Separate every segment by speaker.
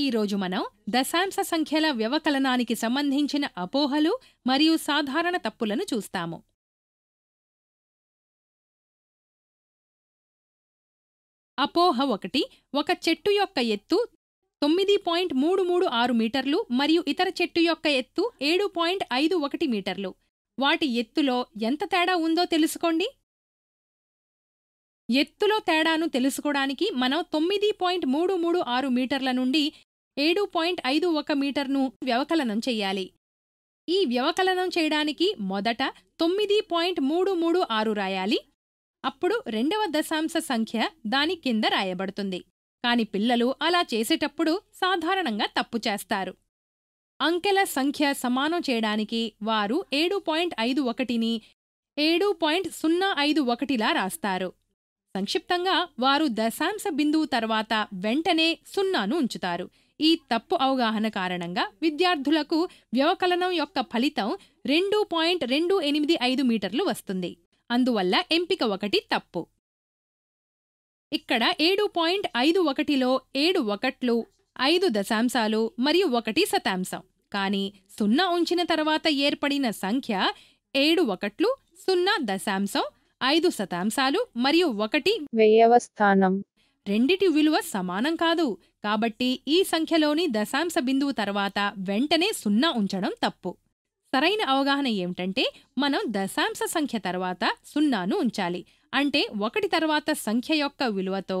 Speaker 1: ఈరోజు మనం దశాంశ సంఖ్యల వ్యవకలనానికి సంబంధించిన అపోహలు మరియు సాధారణ తప్పులను చూస్తాము అపోహ ఒకటి ఒక చెట్టు యొక్క ఎత్తు తొమ్మిది పాయింట్ మూడు మూడు ఆరు మీటర్లు మరియు ఇతర చెట్టు యొక్క ఎత్తు ఏడు పాయింట్ ఐదు ఒకటి మీటర్లు వాటి ఎత్తులో ఎంత తేడా ఉందో తెలుసుకోండి ఎత్తులో తేడాను తెలుసుకోవడానికి మనం తొమ్మిది పాయింట్ మూడు మూడు ఆరు మీటర్ల నుండి ఏడు పాయింట్ ఐదు ఒక మీటర్ను వ్యవకలనం చెయ్యాలి ఈ వ్యవకలనం చేయడానికి మొదట తొమ్మిది పాయింట్ మూడు మూడు ఆరు రాయాలి అప్పుడు రెండవ దశాంశ సంఖ్య దాని కింద రాయబడుతుంది కాని పిల్లలు అలా చేసేటప్పుడు సాధారణంగా తప్పు చేస్తారు అంకెల సంఖ్య సమానం చేయడానికి వారు ఏడు పాయింట్ ఐదు ఒకటిని ఏడు పాయింట్ సున్నా ఐదు ఒకటిలా రాస్తారు సంక్షిప్తంగా వారు దశాంశ బిందువు తర్వాత వెంటనే సున్నాను ఉంచుతారు ఈ తప్పు అవగాహన కారణంగా విద్యార్థులకు వ్యవకలనం యొక్క ఫలితం రెండు పాయింట్ రెండు ఎనిమిది ఐదు మీటర్లు వస్తుంది అందువల్ల ఎంపిక ఒకటి తప్పు ఇక్కడ ఏడు పాయింట్ ఐదు ఒకటిలో ఏడు ఒకట్లు ఐదు దశాంశాలు మరియు ఒకటి శతాంశం కానీ సున్నా ఉంచిన తర్వాత ఏర్పడిన సంఖ్య ఏడు ఒకట్లు సున్నా దశాంశం ఐదు శతాంశాలు మరియు ఒకటి వెయ్యవ స్థానం రెండిటి విలువ సమానం కాదు కాబట్టి ఈ సంఖ్యలోని దశాంశ బిందువు తర్వాత వెంటనే సున్నా ఉంచడం తప్పు సరైన అవగాహన ఏమిటంటే మనం దశాంశ సంఖ్య తర్వాత సున్నాను ఉంచాలి అంటే ఒకటి తర్వాత సంఖ్య యొక్క విలువతో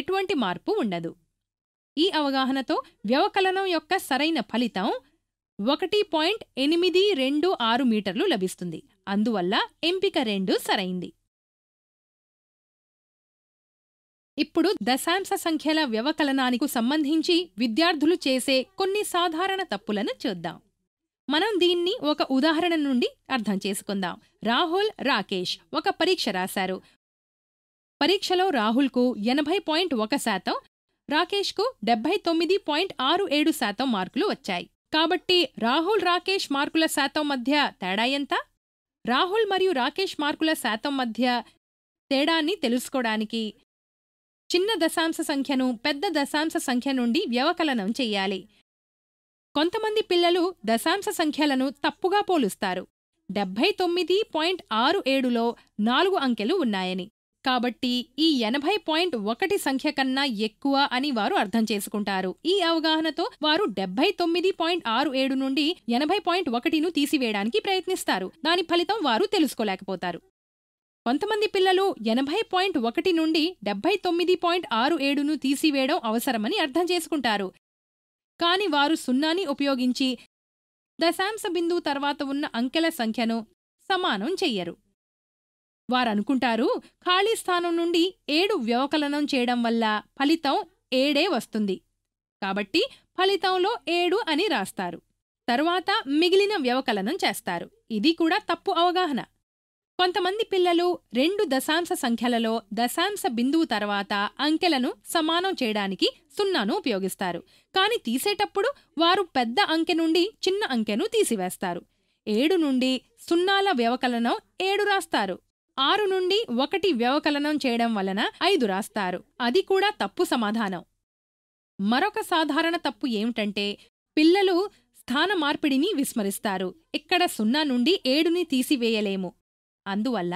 Speaker 1: ఎటువంటి మార్పు ఉండదు ఈ అవగాహనతో వ్యవకలనం యొక్క సరైన ఫలితం ఒకటి పాయింట్ ఎనిమిది రెండు ఆరు మీటర్లు లభిస్తుంది అందువల్ల ఎంపిక రెండు సరైంది ఇప్పుడు దశాంశ సంఖ్యల వ్యవకలనానికి సంబంధించి విద్యార్థులు చేసే కొన్ని సాధారణ తప్పులను చూద్దాం మనం దీన్ని ఒక ఉదాహరణ నుండి అర్థం చేసుకుందాం రాహుల్ రాకేష్ ఒక పరీక్ష రాశారు పరీక్షలో రాహుల్కు ఎనభై పాయింట్ ఒక శాతం రాకేష్కు డెబ్బై తొమ్మిది పాయింట్ ఆరు ఏడు శాతం మార్కులు వచ్చాయి కాబట్టి రాహుల్ రాకేష్ మార్కుల శాతం మధ్య తేడా ఎంత రాహుల్ మరియు రాకేష్ మార్కుల శాతం మధ్య తేడాన్ని తెలుసుకోవడానికి చిన్న దశాంశ సంఖ్యను పెద్ద దశాంశ సంఖ్య నుండి వ్యవకలనం చెయ్యాలి కొంతమంది పిల్లలు దశాంశ సంఖ్యలను తప్పుగా పోలుస్తారు డెబ్బై తొమ్మిది పాయింట్ ఆరు ఏడులో నాలుగు అంకెలు ఉన్నాయని కాబట్టి ఈ ఎనభై పాయింట్ ఒకటి సంఖ్య కన్నా ఎక్కువ అని వారు అర్థం చేసుకుంటారు ఈ అవగాహనతో వారు డెబ్బై తొమ్మిది పాయింట్ ఆరు ఏడు నుండి ఎనభై పాయింట్ ఒకటిను తీసివేయడానికి ప్రయత్నిస్తారు దాని ఫలితం వారు తెలుసుకోలేకపోతారు కొంతమంది పిల్లలు ఎనభై పాయింట్ ఒకటి నుండి డెబ్బై తొమ్మిది పాయింట్ ఆరు ఏడును తీసివేయడం అవసరమని అర్థం చేసుకుంటారు కాని వారు సున్నాని ఉపయోగించి దశాంశ బిందువు తర్వాత ఉన్న అంకెల సంఖ్యను సమానం చెయ్యరు వారనుకుంటారు ఖాళీ స్థానం నుండి ఏడు వ్యవకలనం చేయడం వల్ల ఫలితం ఏడే వస్తుంది కాబట్టి ఫలితంలో ఏడు అని రాస్తారు తరువాత మిగిలిన వ్యవకలనం చేస్తారు ఇది కూడా తప్పు అవగాహన కొంతమంది పిల్లలు రెండు దశాంశ సంఖ్యలలో దశాంశ బిందువు తర్వాత అంకెలను సమానం చేయడానికి సున్నాను ఉపయోగిస్తారు కాని తీసేటప్పుడు వారు పెద్ద అంకె నుండి చిన్న అంకెను తీసివేస్తారు ఏడు నుండి సున్నాల వ్యవకలనం ఏడు రాస్తారు ఆరు నుండి ఒకటి వ్యవకలనం చేయడం వలన ఐదు రాస్తారు అది కూడా తప్పు సమాధానం మరొక సాధారణ తప్పు ఏమిటంటే పిల్లలు స్థాన మార్పిడిని విస్మరిస్తారు ఇక్కడ సున్నా నుండి ఏడుని తీసివేయలేము అందువల్ల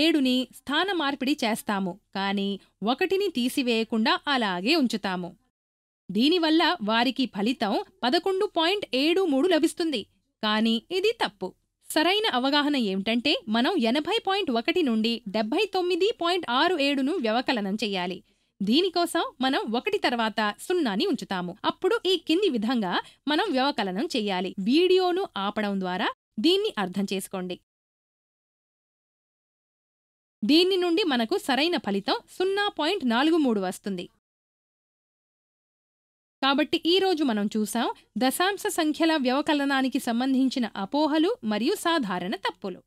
Speaker 1: ఏడుని స్థాన మార్పిడి చేస్తాము కాని ఒకటిని తీసివేయకుండా అలాగే ఉంచుతాము దీనివల్ల వారికి ఫలితం పదకొండు పాయింట్ ఏడు మూడు లభిస్తుంది కాని ఇది తప్పు సరైన అవగాహన ఏమిటంటే మనం ఎనభై పాయింట్ ఒకటి నుండి డెబ్బై తొమ్మిది పాయింట్ ఆరు ఏడును వ్యవకలనం చేయాలి దీనికోసం మనం ఒకటి తర్వాత సున్నాని ఉంచుతాము అప్పుడు ఈ కింది విధంగా మనం వ్యవకలనం చేయాలి వీడియోను ఆపడం ద్వారా దీన్ని అర్థం చేసుకోండి దీని నుండి మనకు సరైన ఫలితం సున్నా పాయింట్ నాలుగు మూడు వస్తుంది కాబట్టి ఈరోజు మనం చూసాం దశాంశ సంఖ్యల వ్యవకలనానికి సంబంధించిన అపోహలు మరియు సాధారణ తప్పులు